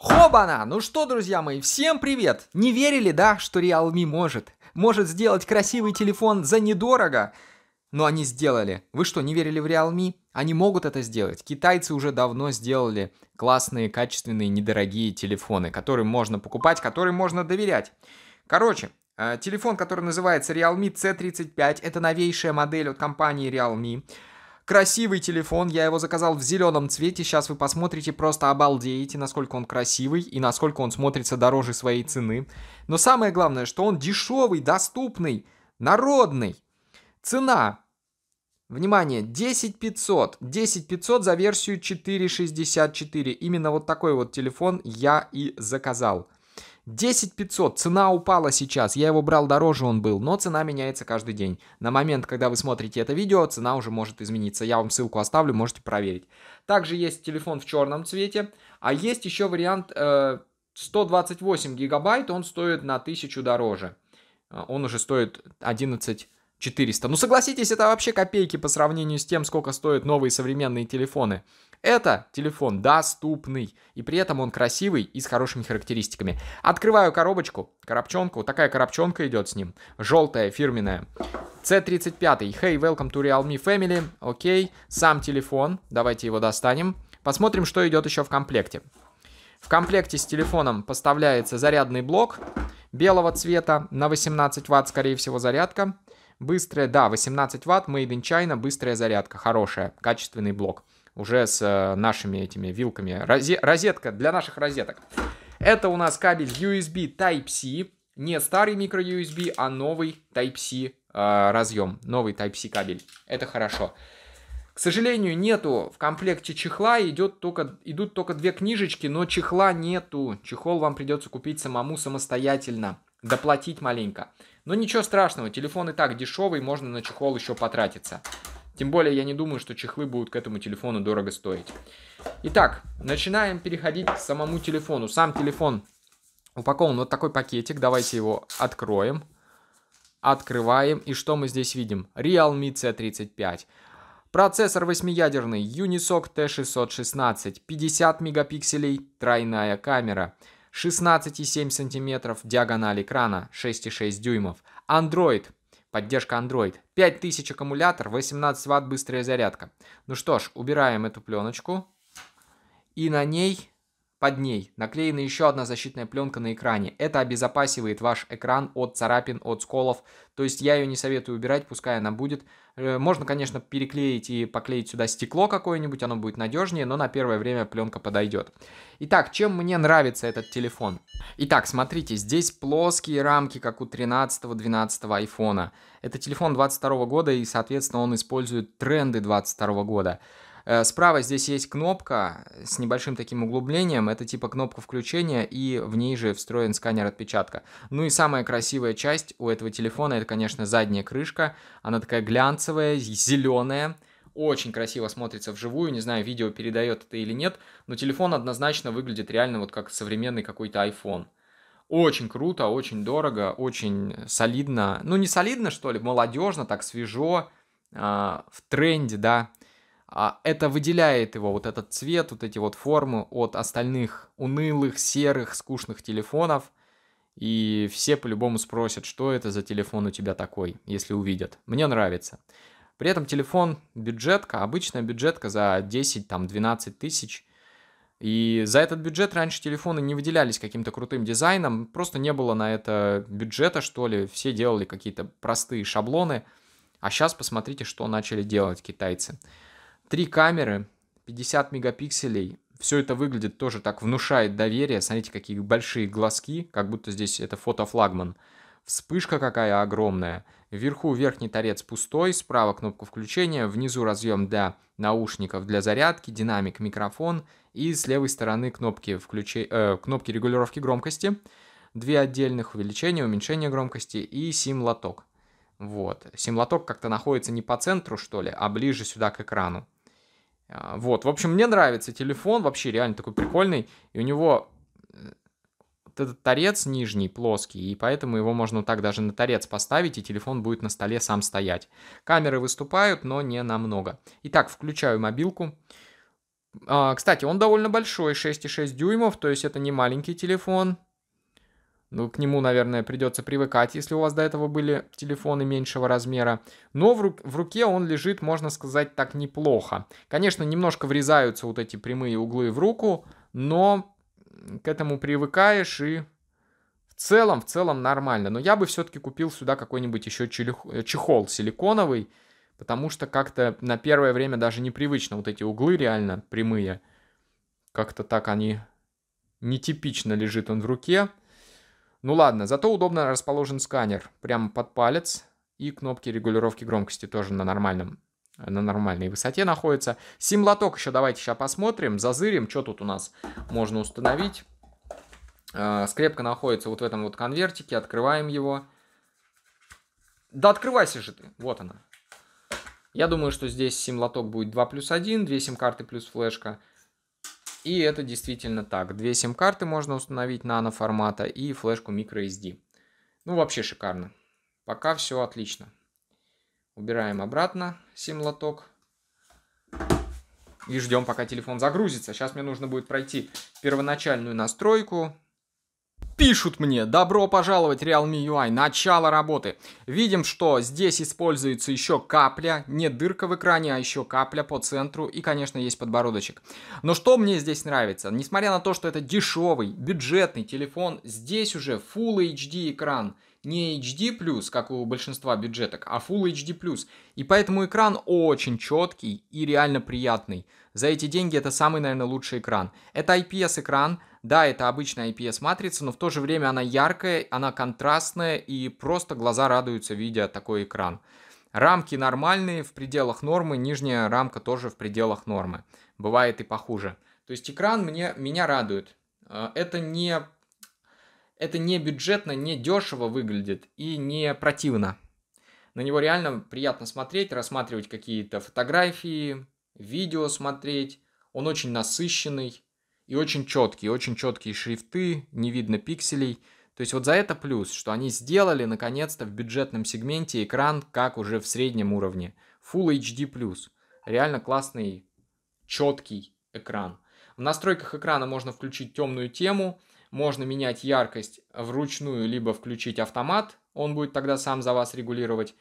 Хобана! Ну что, друзья мои, всем привет! Не верили, да, что Realme может? Может сделать красивый телефон за недорого? Но они сделали. Вы что, не верили в Realme? Они могут это сделать. Китайцы уже давно сделали классные, качественные, недорогие телефоны, которые можно покупать, которым можно доверять. Короче, э, телефон, который называется Realme C35, это новейшая модель от компании Realme. Красивый телефон, я его заказал в зеленом цвете. Сейчас вы посмотрите, просто обалдеете, насколько он красивый и насколько он смотрится дороже своей цены. Но самое главное, что он дешевый, доступный, народный. Цена Внимание, 10 500. 10 500 за версию 464. Именно вот такой вот телефон я и заказал. 10 500, цена упала сейчас, я его брал дороже он был, но цена меняется каждый день. На момент, когда вы смотрите это видео, цена уже может измениться. Я вам ссылку оставлю, можете проверить. Также есть телефон в черном цвете, а есть еще вариант э, 128 гигабайт, он стоит на 1000 дороже. Э, он уже стоит 11400. Ну согласитесь, это вообще копейки по сравнению с тем, сколько стоят новые современные телефоны. Это телефон доступный, и при этом он красивый и с хорошими характеристиками. Открываю коробочку, коробчонку, такая коробчонка идет с ним, желтая, фирменная. C35, hey, welcome to Realme Family, окей, okay. сам телефон, давайте его достанем. Посмотрим, что идет еще в комплекте. В комплекте с телефоном поставляется зарядный блок белого цвета на 18 ватт, скорее всего, зарядка. Быстрая, да, 18 ватт, made in China, быстрая зарядка, хорошая, качественный блок уже с э, нашими этими вилками. Розе розетка для наших розеток. Это у нас кабель USB Type-C. Не старый микро USB, а новый Type-C э, разъем. Новый Type-C кабель. Это хорошо. К сожалению, нету в комплекте чехла, идет только, идут только две книжечки, но чехла нету. Чехол вам придется купить самому самостоятельно, доплатить маленько. Но ничего страшного, телефон и так дешевый, можно на чехол еще потратиться. Тем более я не думаю, что чехлы будут к этому телефону дорого стоить. Итак, начинаем переходить к самому телефону. Сам телефон упакован вот такой пакетик. Давайте его откроем. Открываем. И что мы здесь видим? Realme C35. Процессор восьмиядерный Unisoc T616, 50 мегапикселей, тройная камера, 16,7 сантиметров диагональ экрана, 6,6 дюймов. Android Поддержка Android. 5000 аккумулятор, 18 ватт быстрая зарядка. Ну что ж, убираем эту пленочку. И на ней под ней наклеена еще одна защитная пленка на экране. Это обезопасивает ваш экран от царапин, от сколов. То есть я ее не советую убирать, пускай она будет. Э, можно, конечно, переклеить и поклеить сюда стекло какое-нибудь, оно будет надежнее, но на первое время пленка подойдет. Итак, чем мне нравится этот телефон? Итак, смотрите, здесь плоские рамки, как у 13-12 айфона. Это телефон 22 года и, соответственно, он использует тренды 22 года. Э, справа здесь есть кнопка с небольшим таким углублением. Это типа кнопка включения, и в ней же встроен сканер отпечатка. Ну и самая красивая часть у этого телефона, это, конечно, задняя крышка. Она такая глянцевая, зеленая очень красиво смотрится вживую, не знаю, видео передает это или нет, но телефон однозначно выглядит реально вот как современный какой-то iPhone. Очень круто, очень дорого, очень солидно, ну не солидно что ли, молодежно, так свежо, э, в тренде, да, а это выделяет его, вот этот цвет, вот эти вот формы от остальных унылых, серых, скучных телефонов. И все по-любому спросят, что это за телефон у тебя такой, если увидят. Мне нравится. При этом телефон бюджетка, обычная бюджетка за 10-12 тысяч. И за этот бюджет раньше телефоны не выделялись каким-то крутым дизайном, просто не было на это бюджета, что ли. Все делали какие-то простые шаблоны. А сейчас посмотрите, что начали делать китайцы. Три камеры, 50 мегапикселей. Все это выглядит тоже так, внушает доверие. Смотрите, какие большие глазки, как будто здесь это фотофлагман. Вспышка какая огромная. Вверху верхний торец пустой, справа кнопка включения, внизу разъем для наушников для зарядки, динамик, микрофон и с левой стороны кнопки, включи... э, кнопки регулировки громкости, две отдельных увеличения, уменьшения громкости и сим-лоток. Вот. Сим-лоток как-то находится не по центру, что ли, а ближе сюда к экрану. А, вот, в общем, мне нравится телефон, вообще реально такой прикольный. И у него э, вот этот торец нижний плоский, и поэтому его можно вот так даже на торец поставить, и телефон будет на столе сам стоять. Камеры выступают, но не намного. Итак, включаю мобилку. А, кстати, он довольно большой, 6,6 дюймов, то есть это не маленький телефон. Ну, к нему, наверное, придется привыкать, если у вас до этого были телефоны меньшего размера. Но в, ру- в руке он лежит, можно сказать, так неплохо. Конечно, немножко врезаются вот эти прямые углы в руку, но к этому привыкаешь и в целом, в целом нормально. Но я бы все-таки купил сюда какой-нибудь еще э, чехол силиконовый, потому что как-то на первое время даже непривычно вот эти углы реально прямые. Как-то так они нетипично лежит он в руке. Ну ладно, зато удобно расположен сканер. Прямо под палец. И кнопки регулировки громкости тоже на нормальном на нормальной высоте находится. Сим-лоток еще давайте сейчас посмотрим, зазырим, что тут у нас можно установить. А, скрепка находится вот в этом вот конвертике, открываем его. Да открывайся же ты, вот она. Я думаю, что здесь сим-лоток будет 2 плюс 1, 2 сим-карты плюс флешка. И это действительно так. Две сим-карты можно установить нано формата и флешку microSD. Ну, вообще шикарно. Пока все отлично. Убираем обратно сим-лоток. И ждем, пока телефон загрузится. Сейчас мне нужно будет пройти первоначальную настройку, Пишут мне, добро пожаловать Realme UI, начало работы. Видим, что здесь используется еще капля, не дырка в экране, а еще капля по центру и, конечно, есть подбородочек. Но что мне здесь нравится? Несмотря на то, что это дешевый, бюджетный телефон, здесь уже Full HD экран – не HD+, как у большинства бюджеток, а Full HD+. И поэтому экран очень четкий и реально приятный. За эти деньги это самый, наверное, лучший экран. Это IPS-экран, да, это обычная IPS-матрица, но в то же время она яркая, она контрастная, и просто глаза радуются, видя такой экран. Рамки нормальные, в пределах нормы, нижняя рамка тоже в пределах нормы. Бывает и похуже. То есть экран мне, меня радует. Э, это не это не бюджетно, не дешево выглядит и не противно. На него реально приятно смотреть, рассматривать какие-то фотографии, видео смотреть. Он очень насыщенный и очень четкий, очень четкие шрифты, не видно пикселей. То есть вот за это плюс, что они сделали наконец-то в бюджетном сегменте экран, как уже в среднем уровне. Full HD+. Реально классный, четкий экран. В настройках экрана можно включить темную тему, можно менять яркость вручную, либо включить автомат, он будет тогда сам за вас регулировать.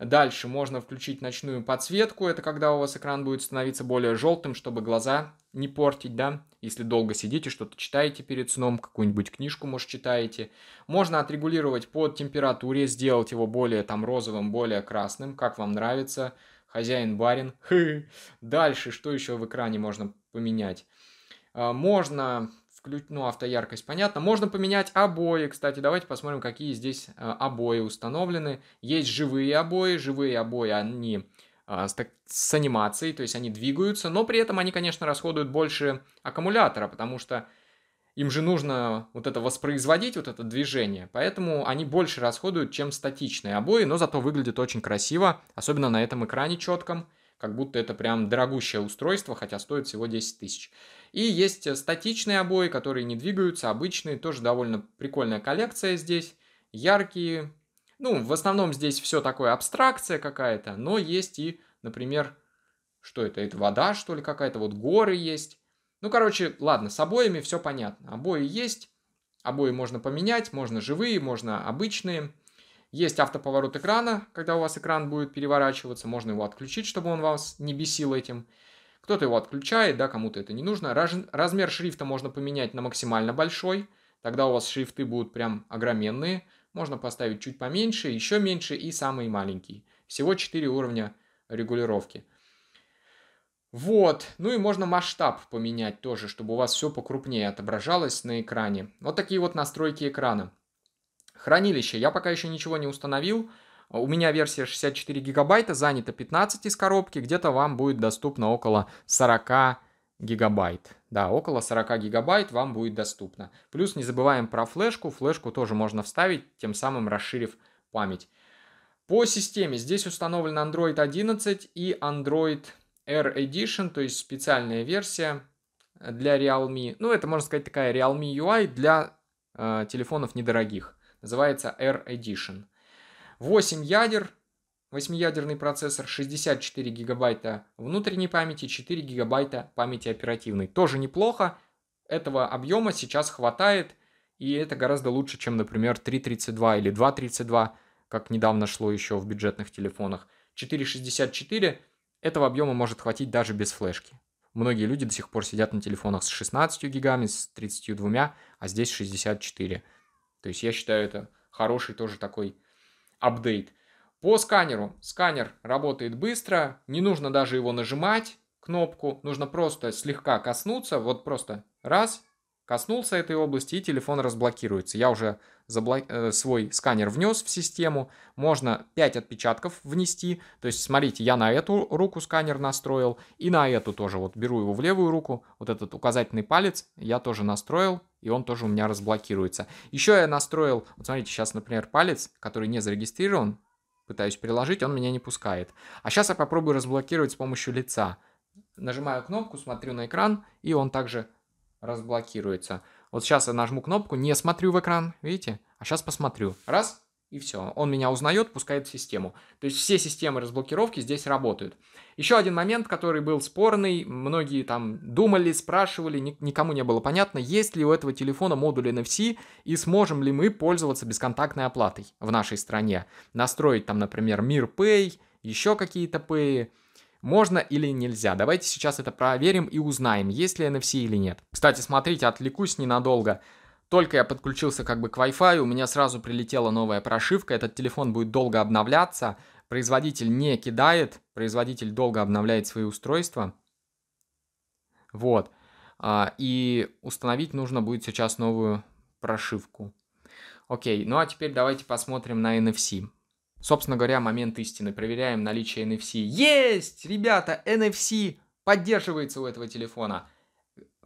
Дальше можно включить ночную подсветку, это когда у вас экран будет становиться более желтым, чтобы глаза не портить, да, если долго сидите, что-то читаете перед сном, какую-нибудь книжку, может, читаете. Можно отрегулировать по температуре, сделать его более там розовым, более красным, как вам нравится, хозяин-барин. Дальше, что еще в экране можно поменять? А, можно включ... ну, автояркость, понятно. Можно поменять обои, кстати, давайте посмотрим, какие здесь э, обои установлены. Есть живые обои, живые обои, они э, с, анимацией, то есть они двигаются, но при этом они, конечно, расходуют больше аккумулятора, потому что им же нужно вот это воспроизводить, вот это движение, поэтому они больше расходуют, чем статичные обои, но зато выглядит очень красиво, особенно на этом экране четком, как будто это прям дорогущее устройство, хотя стоит всего 10 тысяч. И есть э, статичные обои, которые не двигаются, обычные, тоже довольно прикольная коллекция здесь, яркие. Ну, в основном здесь все такое абстракция какая-то, но есть и, например, что это, это вода, что ли, какая-то, вот горы есть. Ну, короче, ладно, с обоями все понятно. Обои есть, обои можно поменять, можно живые, можно обычные. Есть автоповорот экрана, когда у вас экран будет переворачиваться, можно его отключить, чтобы он вас не бесил этим. Кто-то его отключает, да, кому-то это не нужно. Раз, размер шрифта можно поменять на максимально большой, тогда у вас шрифты будут прям огроменные. Можно поставить чуть поменьше, еще меньше и самый маленький. Всего 4 уровня регулировки. Вот, ну и можно масштаб поменять тоже, чтобы у вас все покрупнее отображалось на экране. Вот такие вот настройки экрана. Хранилище. Я пока еще ничего не установил. У меня версия 64 гигабайта, занято 15 из коробки, где-то вам будет доступно около 40 гигабайт. Да, около 40 гигабайт вам будет доступно. Плюс не забываем про флешку, флешку тоже можно вставить, тем самым расширив память. По системе здесь установлен Android 11 и Android Air Edition, то есть специальная версия для Realme. Ну, это, можно сказать, такая Realme UI для э, телефонов недорогих. Называется Air Edition. 8 ядер, 8-ядерный процессор, 64 гигабайта внутренней памяти, 4 гигабайта памяти оперативной. Тоже неплохо, этого объема сейчас хватает, и это гораздо лучше, чем, например, 3.32 или 2.32, как недавно шло еще в бюджетных телефонах. 4.64 этого объема может хватить даже без флешки. Многие люди до сих пор сидят на телефонах с 16 гигами, с 32, а здесь 64. То есть я считаю это хороший тоже такой апдейт. По сканеру. Сканер работает быстро, не нужно даже его нажимать, кнопку, нужно просто слегка коснуться, вот просто раз, Коснулся этой области и телефон разблокируется. Я уже заблок... Э, свой сканер внес в систему. Можно 5 отпечатков внести. То есть, смотрите, я на эту руку сканер настроил и на эту тоже. Вот беру его в левую руку, вот этот указательный палец я тоже настроил, и он тоже у меня разблокируется. Еще я настроил, вот смотрите, сейчас, например, палец, который не зарегистрирован, пытаюсь приложить, он меня не пускает. А сейчас я попробую разблокировать с помощью лица. Нажимаю кнопку, смотрю на экран, и он также разблокируется. Вот сейчас я нажму кнопку, не смотрю в экран, видите? А сейчас посмотрю. Раз, и все. Он меня узнает, пускает в систему. То есть все системы разблокировки здесь работают. Еще один момент, который был спорный. Многие там думали, спрашивали, никому не было понятно, есть ли у этого телефона модуль NFC и сможем ли мы пользоваться бесконтактной оплатой в нашей стране. Настроить там, например, Мир Pay, еще какие-то Pay. Можно или нельзя? Давайте сейчас это проверим и узнаем, есть ли NFC или нет. Кстати, смотрите, отвлекусь ненадолго. Только я подключился как бы к Wi-Fi, у меня сразу прилетела новая прошивка, этот телефон будет долго обновляться, производитель не кидает, производитель долго обновляет свои устройства. Вот. А, и установить нужно будет сейчас новую прошивку. Окей, ну а теперь давайте посмотрим на NFC. Собственно говоря, момент истины. Проверяем наличие NFC. Есть, ребята, NFC поддерживается у этого телефона.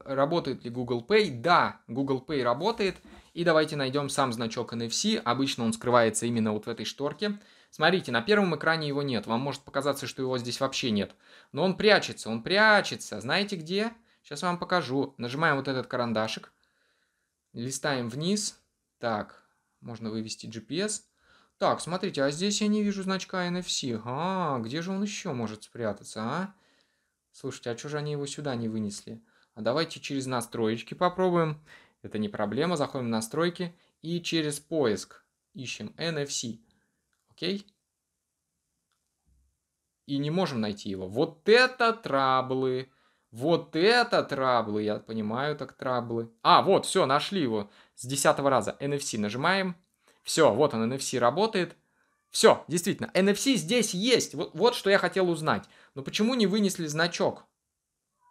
Работает ли Google Pay? Да, Google Pay работает. И давайте найдем сам значок NFC. Обычно он скрывается именно вот в этой шторке. Смотрите, на первом экране его нет. Вам может показаться, что его здесь вообще нет. Но он прячется, он прячется. Знаете где? Сейчас вам покажу. Нажимаем вот этот карандашик. Листаем вниз. Так, можно вывести GPS. Так, смотрите, а здесь я не вижу значка NFC. А, где же он еще может спрятаться, а? Слушайте, а что же они его сюда не вынесли? А давайте через настройки попробуем. Это не проблема, заходим в настройки и через поиск ищем NFC. Окей? И не можем найти его. Вот это траблы! Вот это траблы, я понимаю, так траблы. А, вот, все, нашли его с десятого раза. NFC нажимаем, все, вот он, NFC работает. Все, действительно, NFC здесь есть. Вот, вот что я хотел узнать. Но почему не вынесли значок?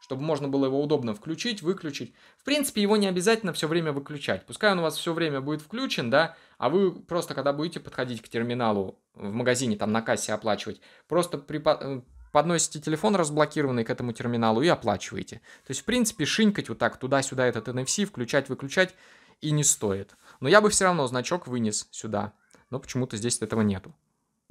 Чтобы можно было его удобно включить, выключить. В принципе, его не обязательно все время выключать. Пускай он у вас все время будет включен, да, а вы просто, когда будете подходить к терминалу в магазине, там на кассе оплачивать, просто припо э, подносите телефон разблокированный к этому терминалу и оплачиваете. То есть, в принципе, шинкать вот так туда-сюда этот NFC, включать-выключать и не стоит. Но я бы все равно значок вынес сюда. Но почему-то здесь этого нету.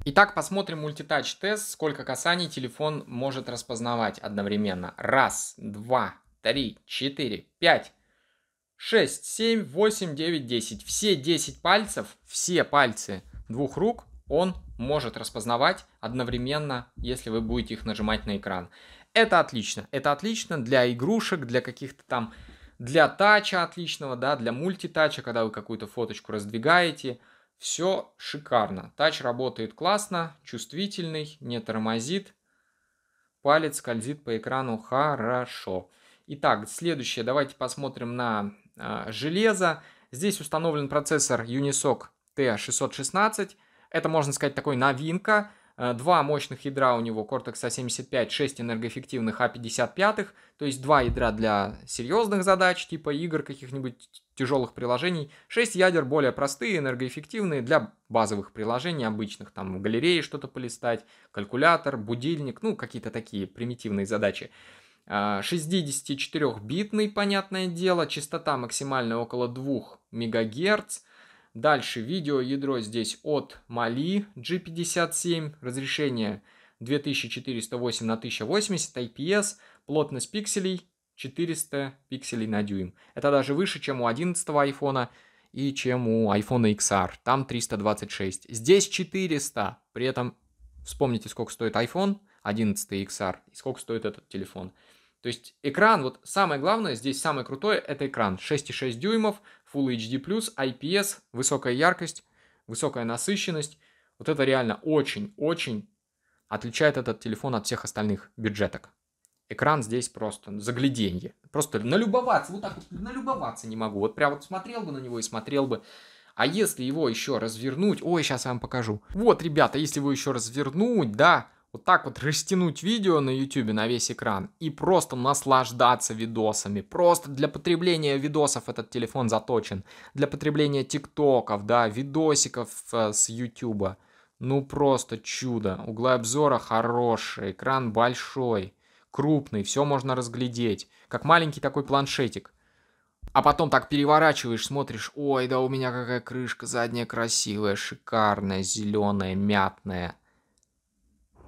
Итак, посмотрим мультитач тест, сколько касаний телефон может распознавать одновременно. Раз, два, три, четыре, пять, шесть, семь, восемь, девять, десять. Все десять пальцев, все пальцы двух рук он может распознавать одновременно, если вы будете их нажимать на экран. Это отлично. Это отлично для игрушек, для каких-то там для тача отличного, да, для мультитача, когда вы какую-то фоточку раздвигаете. Все шикарно. Тач работает классно, чувствительный, не тормозит. Палец скользит по экрану хорошо. Итак, следующее. Давайте посмотрим на э, железо. Здесь установлен процессор Unisoc T616. Это, можно сказать, такой новинка. Э, два мощных ядра у него, Cortex A75, 6 энергоэффективных A55, а то есть два ядра для серьезных задач, типа игр каких-нибудь тяжелых приложений, 6 ядер более простые, энергоэффективные для базовых приложений обычных, там в галерее что-то полистать, калькулятор, будильник, ну какие-то такие примитивные задачи. 64-битный, э, понятное дело, частота максимальная около 2 МГц, Дальше видео ядро здесь от Mali G57, разрешение 2408 на 1080 IPS, плотность пикселей 400 пикселей на дюйм. Это даже выше, чем у 11 iPhone и чем у iPhone XR. Там 326. Здесь 400. При этом вспомните, сколько стоит iPhone 11 XR и сколько стоит этот телефон. То есть экран, вот самое главное, здесь самое крутое, это экран 6,6 дюймов, Full HD+, IPS, высокая яркость, высокая насыщенность. Вот это реально очень-очень отличает этот телефон от всех остальных бюджеток. Экран здесь просто ну, загляденье. Просто налюбоваться, вот так вот налюбоваться не могу. Вот прям вот смотрел бы на него и смотрел бы. А если его еще развернуть... Ой, сейчас я вам покажу. Вот, ребята, если его еще развернуть, да, вот так вот растянуть видео на YouTube на весь экран и просто наслаждаться видосами. Просто для потребления видосов этот телефон заточен. Для потребления тиктоков, да, видосиков э, с YouTube. Ну просто чудо. Углы обзора хорошие, экран большой, крупный, все можно разглядеть. Как маленький такой планшетик. А потом так переворачиваешь, смотришь, ой, да у меня какая крышка задняя красивая, шикарная, зеленая, мятная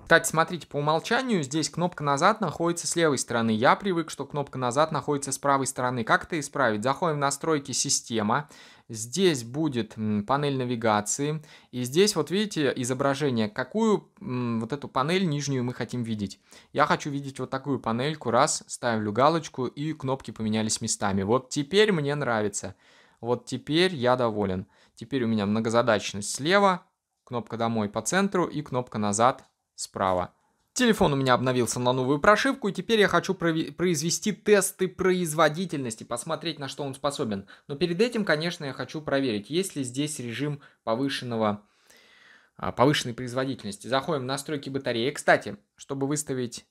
кстати, смотрите, по умолчанию здесь кнопка «Назад» находится с левой стороны. Я привык, что кнопка «Назад» находится с правой стороны. Как это исправить? Заходим в настройки «Система». Здесь будет панель навигации. И здесь вот видите изображение, какую вот эту панель нижнюю мы хотим видеть. Я хочу видеть вот такую панельку. Раз, ставлю галочку и кнопки поменялись местами. Вот теперь мне нравится. Вот теперь я доволен. Теперь у меня многозадачность слева, кнопка «Домой» по центру и кнопка «Назад» справа. Телефон у меня обновился на новую прошивку, и теперь я хочу произвести тесты производительности, посмотреть, на что он способен. Но перед этим, конечно, я хочу проверить, есть ли здесь режим повышенного, а, повышенной производительности. Заходим в настройки батареи. Кстати, чтобы выставить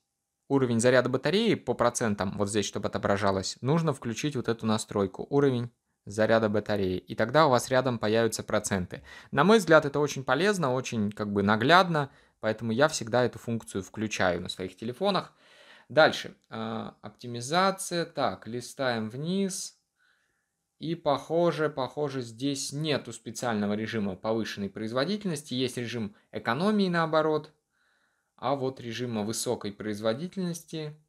уровень заряда батареи по процентам, вот здесь, чтобы отображалось, нужно включить вот эту настройку, уровень заряда батареи. И тогда у вас рядом появятся проценты. На мой взгляд, это очень полезно, очень как бы наглядно. Поэтому я всегда эту функцию включаю на своих телефонах. Дальше. А, оптимизация. Так, листаем вниз. И похоже, похоже, здесь нету специального режима повышенной производительности. Есть режим экономии, наоборот. А вот режима высокой производительности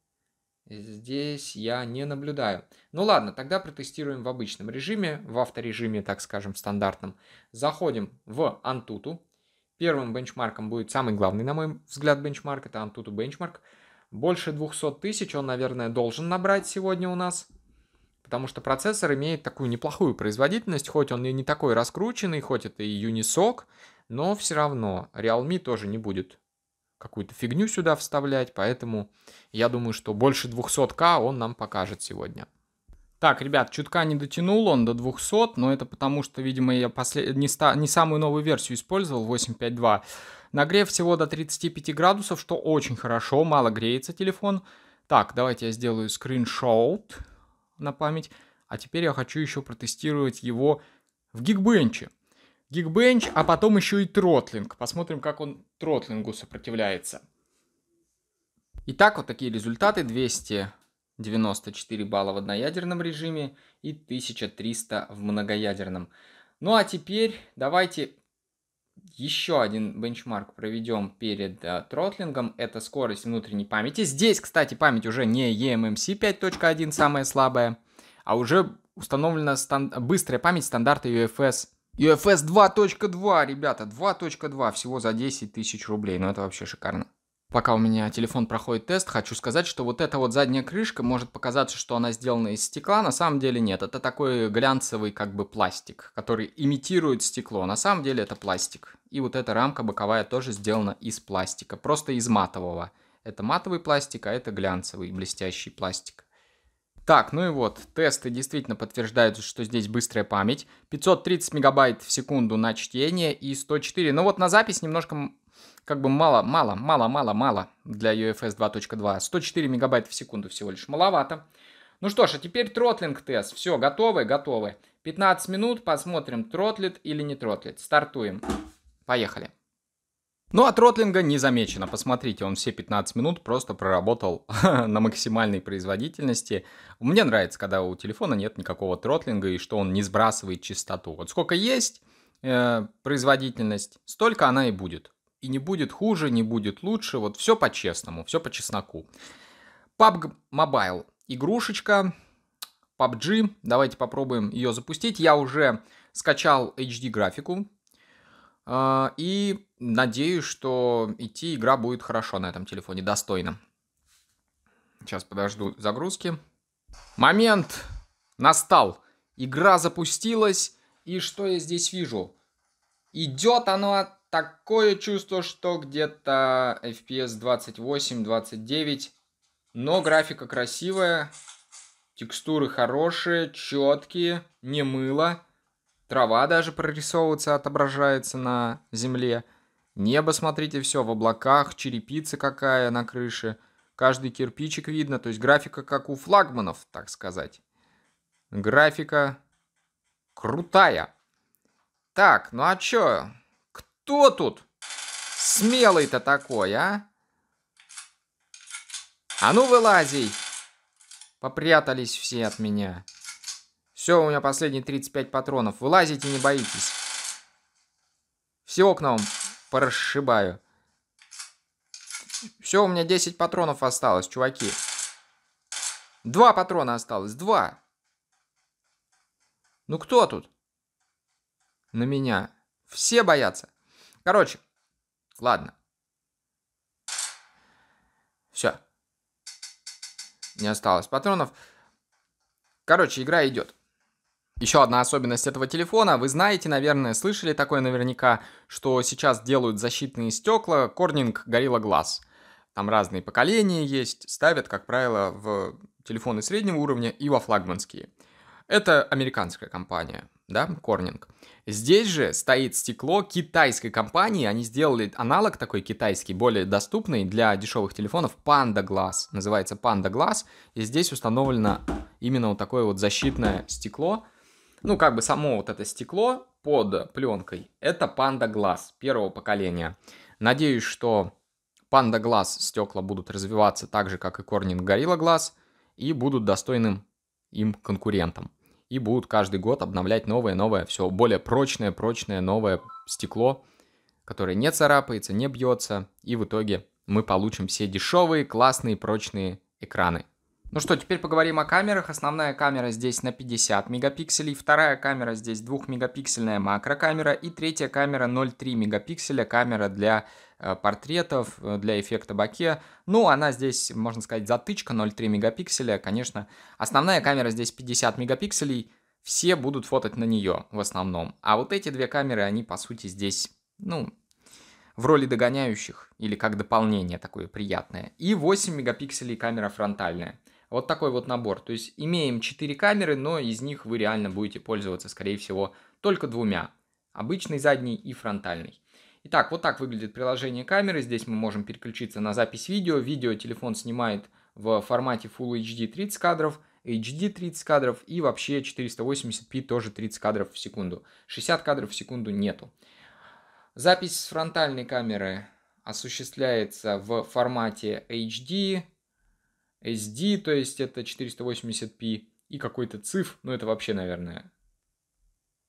здесь я не наблюдаю. Ну ладно, тогда протестируем в обычном режиме, в авторежиме, так скажем, стандартном. Заходим в Antutu. Первым бенчмарком будет самый главный, на мой взгляд, бенчмарк. Это Antutu бенчмарк. Больше 200 тысяч он, наверное, должен набрать сегодня у нас. Потому что процессор имеет такую неплохую производительность. Хоть он и не такой раскрученный, хоть это и Unisoc. Но все равно Realme тоже не будет какую-то фигню сюда вставлять. Поэтому я думаю, что больше 200к он нам покажет сегодня. Так, ребят, чутка не дотянул он до 200, но это потому, что, видимо, я послед... не, ста... не самую новую версию использовал, 8.5.2. Нагрев всего до 35 градусов, что очень хорошо, мало греется телефон. Так, давайте я сделаю скриншот на память. А теперь я хочу еще протестировать его в Geekbench. Geekbench, а потом еще и тротлинг. Посмотрим, как он тротлингу сопротивляется. Итак, вот такие результаты. 200 94 балла в одноядерном режиме и 1300 в многоядерном. Ну а теперь давайте еще один бенчмарк проведем перед э, тротлингом. Это скорость внутренней памяти. Здесь, кстати, память уже не eMMC 5.1, самая слабая, а уже установлена стан- быстрая память стандарта UFS. UFS 2.2, ребята, 2.2 всего за 10 тысяч рублей. Ну это вообще шикарно. Пока у меня телефон проходит тест, хочу сказать, что вот эта вот задняя крышка может показаться, что она сделана из стекла, на самом деле нет. Это такой глянцевый как бы пластик, который имитирует стекло. На самом деле это пластик. И вот эта рамка боковая тоже сделана из пластика, просто из матового. Это матовый пластик, а это глянцевый блестящий пластик. Так, ну и вот, тесты действительно подтверждают, что здесь быстрая память. 530 мегабайт в секунду на чтение и 104. Ну вот на запись немножко как бы мало, мало, мало, мало, мало для UFS 2.2. 104 мегабайт в секунду всего лишь, маловато. Ну что ж, а теперь тротлинг тест. Все, готовы? Готовы. 15 минут, посмотрим, тротлит или не тротлит. Стартуем. Поехали. Ну, от Ротлинга не замечено. Посмотрите, он все 15 минут просто проработал на максимальной производительности. Мне нравится, когда у телефона нет никакого тротлинга и что он не сбрасывает частоту. Вот сколько есть э, производительность, столько она и будет. И не будет хуже, не будет лучше. Вот все по-честному, все по чесноку. PUBG Mobile. Игрушечка PUBG. Давайте попробуем ее запустить. Я уже скачал HD графику а, и надеюсь, что идти игра будет хорошо на этом телефоне, достойно. Сейчас подожду загрузки. Момент настал. Игра запустилась. И что я здесь вижу? Идет оно такое чувство, что где-то FPS 28-29. Но графика красивая. Текстуры хорошие, четкие, не мыло. Трава даже прорисовывается, отображается на земле. Небо, смотрите, все в облаках, черепица какая на крыше. Каждый кирпичик видно, то есть графика как у флагманов, так сказать. Графика крутая. Так, ну а чё? Кто тут смелый-то такой, а? А ну вылази! Попрятались все от меня. Все, у меня последние 35 патронов. Вылазите, не боитесь. Все к нам порасшибаю. Все, у меня 10 патронов осталось, чуваки. Два патрона осталось, два. Ну кто тут? На меня. Все боятся. Короче, ладно. Все. Не осталось патронов. Короче, игра идет. Еще одна особенность этого телефона, вы знаете, наверное, слышали такое наверняка, что сейчас делают защитные стекла Corning Gorilla Glass. Там разные поколения есть, ставят, как правило, в телефоны среднего уровня и во флагманские. Это американская компания, да, Corning. Здесь же стоит стекло китайской компании, они сделали аналог такой китайский, более доступный для дешевых телефонов, Panda Glass, называется Panda Glass, и здесь установлено именно вот такое вот защитное стекло, ну, как бы само вот это стекло под пленкой, это Panda Glass первого поколения. Надеюсь, что Panda Glass стекла будут развиваться так же, как и Corning Gorilla Glass, и будут достойным им конкурентом. И будут каждый год обновлять новое-новое, все более прочное-прочное новое стекло, которое не царапается, не бьется, и в итоге мы получим все дешевые, классные, прочные экраны. Ну что, теперь поговорим о камерах. Основная камера здесь на 50 мегапикселей, вторая камера здесь 2-мегапиксельная макрокамера и третья камера 0,3 мегапикселя, камера для э, портретов, э, для эффекта боке. Ну, она здесь, можно сказать, затычка 0,3 мегапикселя, конечно. Основная камера здесь 50 мегапикселей, все будут фотать на нее в основном. А вот эти две камеры, они, по сути, здесь, ну, в роли догоняющих или как дополнение такое приятное. И 8 мегапикселей камера фронтальная. Вот такой вот набор. То есть имеем 4 камеры, но из них вы реально будете пользоваться, скорее всего, только двумя. Обычный задний и фронтальный. Итак, вот так выглядит приложение камеры. Здесь мы можем переключиться на запись видео. Видео телефон снимает в формате Full HD 30 кадров, HD 30 кадров и вообще 480p тоже 30 кадров в секунду. 60 кадров в секунду нету. Запись с фронтальной камеры осуществляется в формате HD, SD, то есть это 480p, и какой-то циф, ну это вообще, наверное,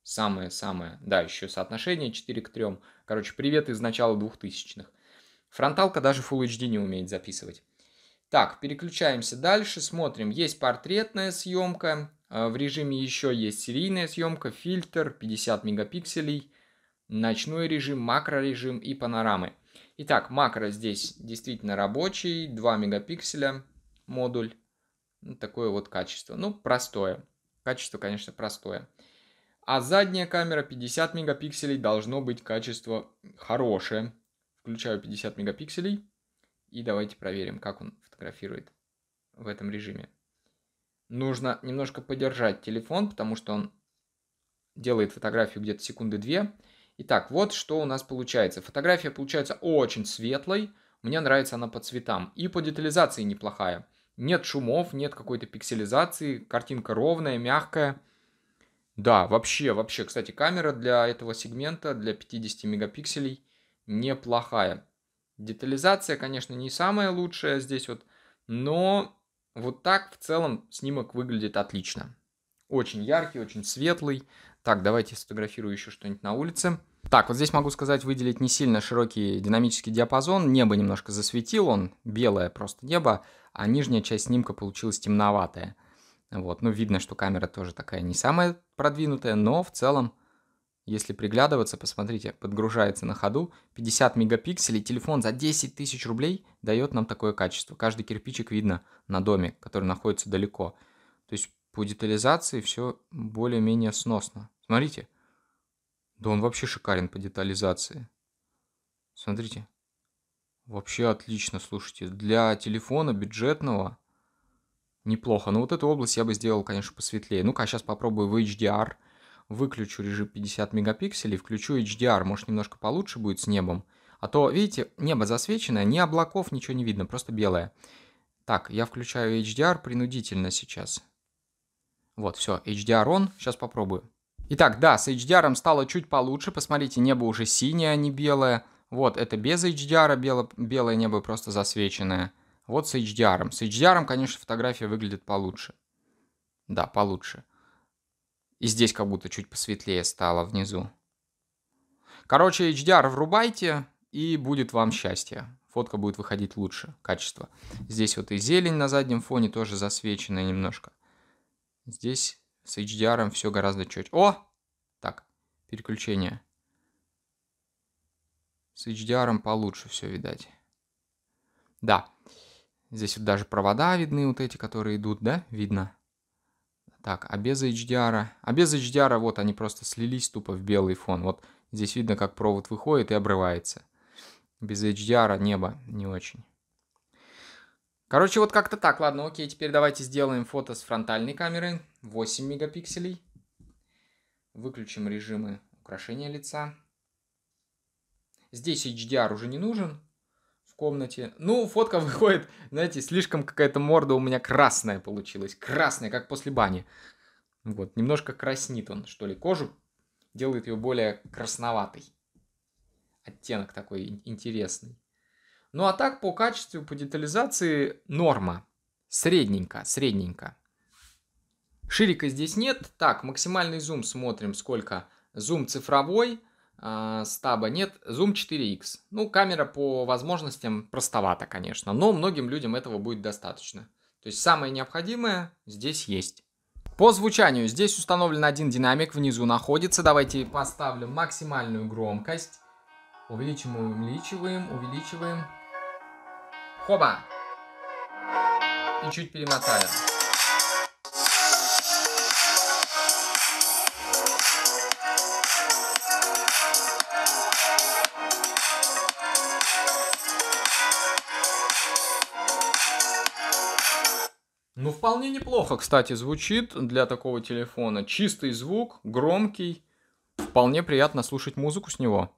самое-самое. Да, еще соотношение 4 к 3. Короче, привет из начала 2000-х. Фронталка даже Full HD не умеет записывать. Так, переключаемся дальше, смотрим. Есть портретная съемка, э, в режиме еще есть серийная съемка, фильтр, 50 мегапикселей, ночной режим, макрорежим и панорамы. Итак, макро здесь действительно рабочий, 2 мегапикселя, модуль. Ну, такое вот качество. Ну, простое. Качество, конечно, простое. А задняя камера 50 мегапикселей должно быть качество хорошее. Включаю 50 мегапикселей. И давайте проверим, как он фотографирует в этом режиме. Нужно немножко подержать телефон, потому что он делает фотографию где-то секунды две. Итак, вот что у нас получается. Фотография получается очень светлой. Мне нравится она по цветам. И по детализации неплохая. Нет шумов, нет какой-то пикселизации, картинка ровная, мягкая. Да, вообще, вообще, кстати, камера для этого сегмента, для 50 мегапикселей, неплохая. Детализация, конечно, не самая лучшая здесь вот, но вот так в целом снимок выглядит отлично. Очень яркий, очень светлый. Так, давайте сфотографирую еще что-нибудь на улице. Так, вот здесь могу сказать, выделить не сильно широкий динамический диапазон. Небо немножко засветил он, белое просто небо а нижняя часть снимка получилась темноватая. Вот, ну видно, что камера тоже такая не самая продвинутая, но в целом, если приглядываться, посмотрите, подгружается на ходу. 50 мегапикселей, телефон за 10 тысяч рублей дает нам такое качество. Каждый кирпичик видно на доме, который находится далеко. То есть по детализации все более-менее сносно. Смотрите, да он вообще шикарен по детализации. Смотрите, Вообще отлично, слушайте. Для телефона бюджетного неплохо. Но ну, вот эту область я бы сделал, конечно, посветлее. Ну-ка, сейчас попробую в HDR. Выключу режим 50 мегапикселей, включу HDR. Может, немножко получше будет с небом. А то, видите, небо засвеченное, ни облаков, ничего не видно, просто белое. Так, я включаю HDR принудительно сейчас. Вот, все, HDR он. Сейчас попробую. Итак, да, с HDR стало чуть получше. Посмотрите, небо уже синее, а не белое. Вот, это без HDR, бело, белое небо просто засвеченное. Вот с HDR. С HDR, конечно, фотография выглядит получше. Да, получше. И здесь как будто чуть посветлее стало внизу. Короче, HDR врубайте, и будет вам счастье. Фотка будет выходить лучше, качество. Здесь вот и зелень на заднем фоне тоже засвеченная немножко. Здесь с HDR все гораздо четче. О! Так, переключение. С HDR получше все видать. Да. Здесь вот даже провода видны, вот эти, которые идут, да, видно. Так, а без HDR... А без HDR вот они просто слились тупо в белый фон. Вот здесь видно, как провод выходит и обрывается. Без HDR небо не очень. Короче, вот как-то так. Ладно, окей, теперь давайте сделаем фото с фронтальной камеры. 8 мегапикселей. Выключим режимы украшения лица. Здесь HDR уже не нужен в комнате. Ну, фотка выходит, знаете, слишком какая-то морда у меня красная получилась. Красная, как после бани. Вот, немножко краснит он, что ли, кожу. Делает ее более красноватой. Оттенок такой интересный. Ну, а так по качеству, по детализации норма. Средненько, средненько. Ширика здесь нет. Так, максимальный зум смотрим, сколько. Зум цифровой а, стаба нет, зум 4x. Ну, камера по возможностям простовата, конечно, но многим людям этого будет достаточно. То есть самое необходимое здесь есть. По звучанию здесь установлен один динамик, внизу находится. Давайте поставлю максимальную громкость. Увеличим, увеличиваем, увеличиваем. Хоба! И чуть перемотаем. Вполне неплохо, кстати, звучит для такого телефона. Чистый звук, громкий. Вполне приятно слушать музыку с него.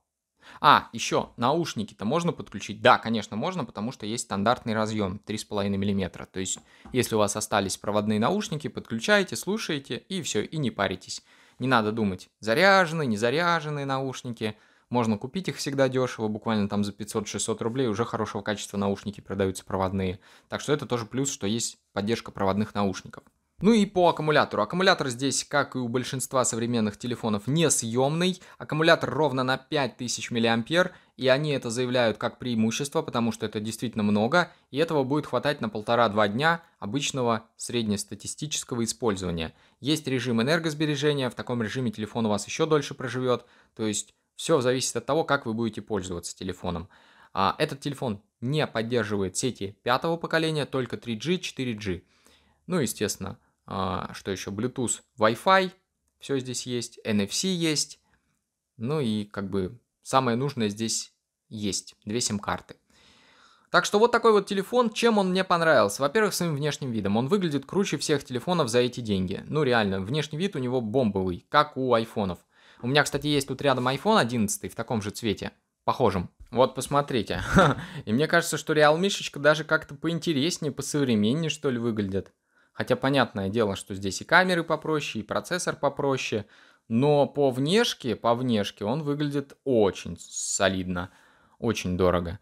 А, еще, наушники-то можно подключить? Да, конечно, можно, потому что есть стандартный разъем 3,5 мм. То есть, если у вас остались проводные наушники, подключаете, слушаете и все, и не паритесь. Не надо думать, заряженные, не заряженные наушники – можно купить их всегда дешево, буквально там за 500-600 рублей уже хорошего качества наушники продаются проводные. Так что это тоже плюс, что есть поддержка проводных наушников. Ну и по аккумулятору. Аккумулятор здесь, как и у большинства современных телефонов, несъемный. Аккумулятор ровно на 5000 мА, и они это заявляют как преимущество, потому что это действительно много, и этого будет хватать на полтора-два дня обычного среднестатистического использования. Есть режим энергосбережения, в таком режиме телефон у вас еще дольше проживет, то есть все зависит от того, как вы будете пользоваться телефоном. А этот телефон не поддерживает сети пятого поколения, только 3G, 4G. Ну, естественно, а, что еще? Bluetooth, Wi-Fi, все здесь есть, NFC есть. Ну и как бы самое нужное здесь есть, две сим-карты. Так что вот такой вот телефон, чем он мне понравился? Во-первых, своим внешним видом. Он выглядит круче всех телефонов за эти деньги. Ну реально, внешний вид у него бомбовый, как у айфонов. У меня, кстати, есть тут рядом iPhone 11 в таком же цвете, похожем. Вот, посмотрите. И мне кажется, что реалмишечка даже как-то поинтереснее, посовременнее, что ли, выглядит. Хотя понятное дело, что здесь и камеры попроще, и процессор попроще, но по внешке, по внешке он выглядит очень солидно, очень дорого.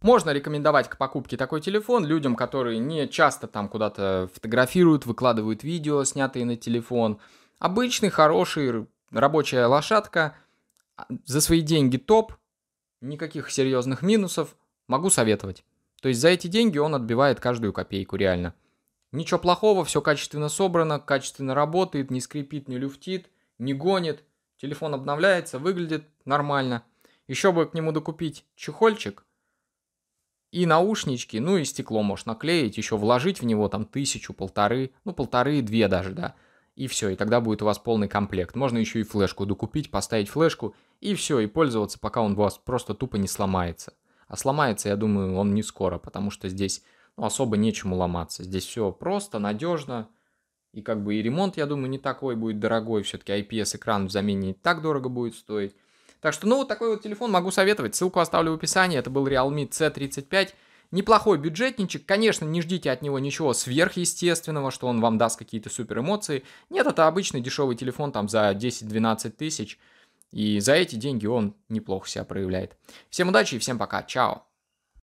Можно рекомендовать к покупке такой телефон людям, которые не часто там куда-то фотографируют, выкладывают видео, снятые на телефон, Обычный, хороший, рабочая лошадка, а, за свои деньги топ, никаких серьезных минусов, могу советовать. То есть за эти деньги он отбивает каждую копейку реально. Ничего плохого, все качественно собрано, качественно работает, не скрипит, не люфтит, не гонит. Телефон обновляется, выглядит нормально. Еще бы к нему докупить чехольчик и наушнички, ну и стекло можешь наклеить, еще вложить в него там тысячу, полторы, ну полторы, две даже, да и все, и тогда будет у вас полный комплект. Можно еще и флешку докупить, поставить флешку, и все, и пользоваться, пока он у вас просто тупо не сломается. А сломается, я думаю, он не скоро, потому что здесь ну, особо нечему ломаться. Здесь все просто, надежно, и как бы и ремонт, я думаю, не такой будет дорогой, все-таки IPS-экран в замене не так дорого будет стоить. Так что, ну, вот такой вот телефон могу советовать. Ссылку оставлю в описании. Это был Realme C35. Неплохой бюджетничек, конечно, не ждите от него ничего сверхъестественного, что он вам даст какие-то супер эмоции. Нет, это обычный дешевый телефон там за 10-12 тысяч. И за эти деньги он неплохо себя проявляет. Всем удачи и всем пока. Чао.